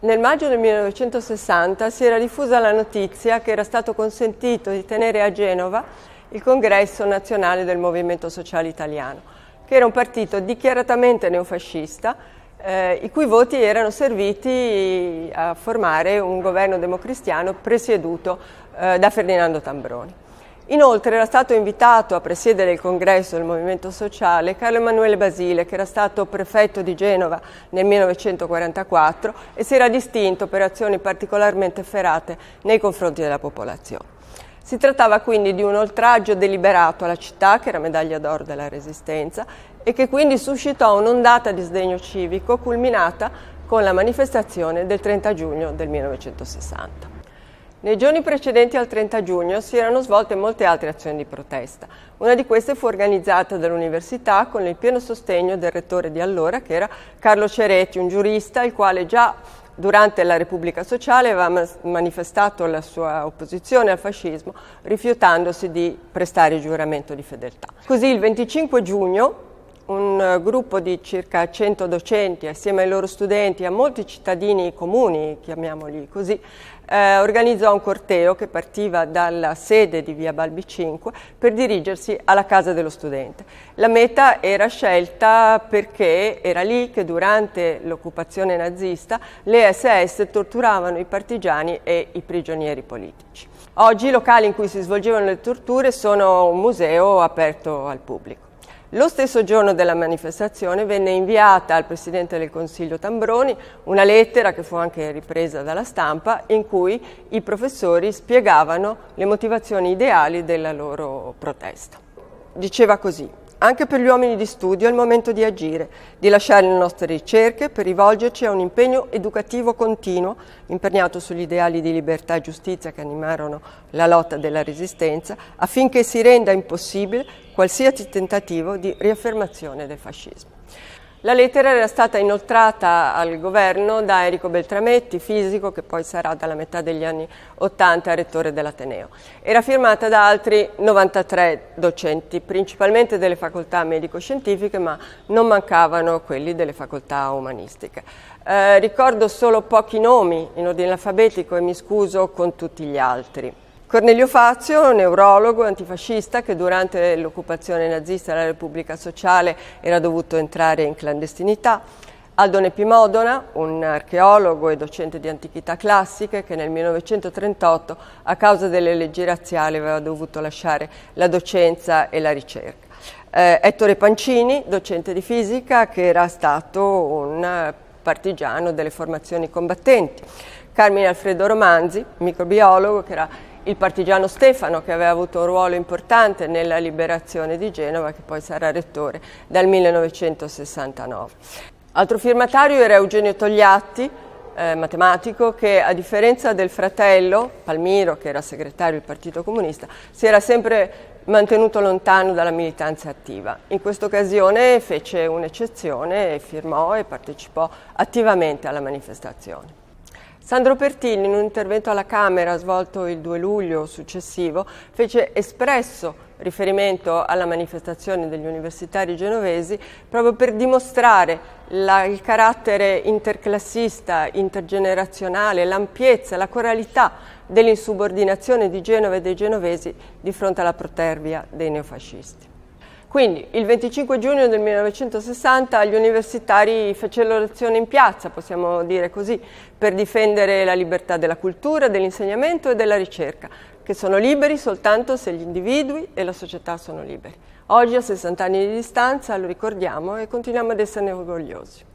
Nel maggio del 1960 si era diffusa la notizia che era stato consentito di tenere a Genova il congresso nazionale del Movimento Sociale Italiano, che era un partito dichiaratamente neofascista, eh, i cui voti erano serviti a formare un governo democristiano presieduto eh, da Ferdinando Tambroni. Inoltre era stato invitato a presiedere il congresso del Movimento Sociale Carlo Emanuele Basile, che era stato prefetto di Genova nel 1944 e si era distinto per azioni particolarmente ferate nei confronti della popolazione. Si trattava quindi di un oltraggio deliberato alla città, che era medaglia d'oro della Resistenza, e che quindi suscitò un'ondata di sdegno civico culminata con la manifestazione del 30 giugno del 1960. Nei giorni precedenti al 30 giugno si erano svolte molte altre azioni di protesta. Una di queste fu organizzata dall'università con il pieno sostegno del rettore di allora, che era Carlo Ceretti, un giurista il quale già durante la Repubblica Sociale aveva manifestato la sua opposizione al fascismo, rifiutandosi di prestare il giuramento di fedeltà. Così il 25 giugno un eh, gruppo di circa 100 docenti assieme ai loro studenti e a molti cittadini comuni, chiamiamoli così, eh, organizzò un corteo che partiva dalla sede di via Balbi 5 per dirigersi alla casa dello studente. La meta era scelta perché era lì che durante l'occupazione nazista le SS torturavano i partigiani e i prigionieri politici. Oggi i locali in cui si svolgevano le torture sono un museo aperto al pubblico. Lo stesso giorno della manifestazione venne inviata al Presidente del Consiglio Tambroni una lettera, che fu anche ripresa dalla stampa, in cui i professori spiegavano le motivazioni ideali della loro protesta. Diceva così, anche per gli uomini di studio è il momento di agire, di lasciare le nostre ricerche per rivolgerci a un impegno educativo continuo, imperniato sugli ideali di libertà e giustizia che animarono la lotta della Resistenza, affinché si renda impossibile qualsiasi tentativo di riaffermazione del fascismo. La lettera era stata inoltrata al governo da Enrico Beltrametti, fisico che poi sarà dalla metà degli anni 80 rettore dell'Ateneo. Era firmata da altri 93 docenti, principalmente delle facoltà medico-scientifiche, ma non mancavano quelli delle facoltà umanistiche. Eh, ricordo solo pochi nomi in ordine alfabetico e mi scuso con tutti gli altri. Cornelio Fazio, neurologo antifascista che durante l'occupazione nazista della Repubblica Sociale era dovuto entrare in clandestinità, Aldo Nepi un archeologo e docente di antichità classiche che nel 1938 a causa delle leggi razziali aveva dovuto lasciare la docenza e la ricerca. Eh, Ettore Pancini, docente di fisica che era stato un partigiano delle formazioni combattenti. Carmine Alfredo Romanzi, microbiologo che era il partigiano Stefano che aveva avuto un ruolo importante nella liberazione di Genova che poi sarà rettore dal 1969. Altro firmatario era Eugenio Togliatti, eh, matematico, che a differenza del fratello Palmiro, che era segretario del Partito Comunista, si era sempre mantenuto lontano dalla militanza attiva. In questa occasione fece un'eccezione e firmò e partecipò attivamente alla manifestazione. Sandro Pertini, in un intervento alla Camera svolto il 2 luglio successivo, fece espresso riferimento alla manifestazione degli universitari genovesi proprio per dimostrare la, il carattere interclassista, intergenerazionale, l'ampiezza, la coralità dell'insubordinazione di Genova e dei genovesi di fronte alla protervia dei neofascisti. Quindi il 25 giugno del 1960 gli universitari fecero lezione in piazza, possiamo dire così, per difendere la libertà della cultura, dell'insegnamento e della ricerca, che sono liberi soltanto se gli individui e la società sono liberi. Oggi a 60 anni di distanza lo ricordiamo e continuiamo ad esserne orgogliosi.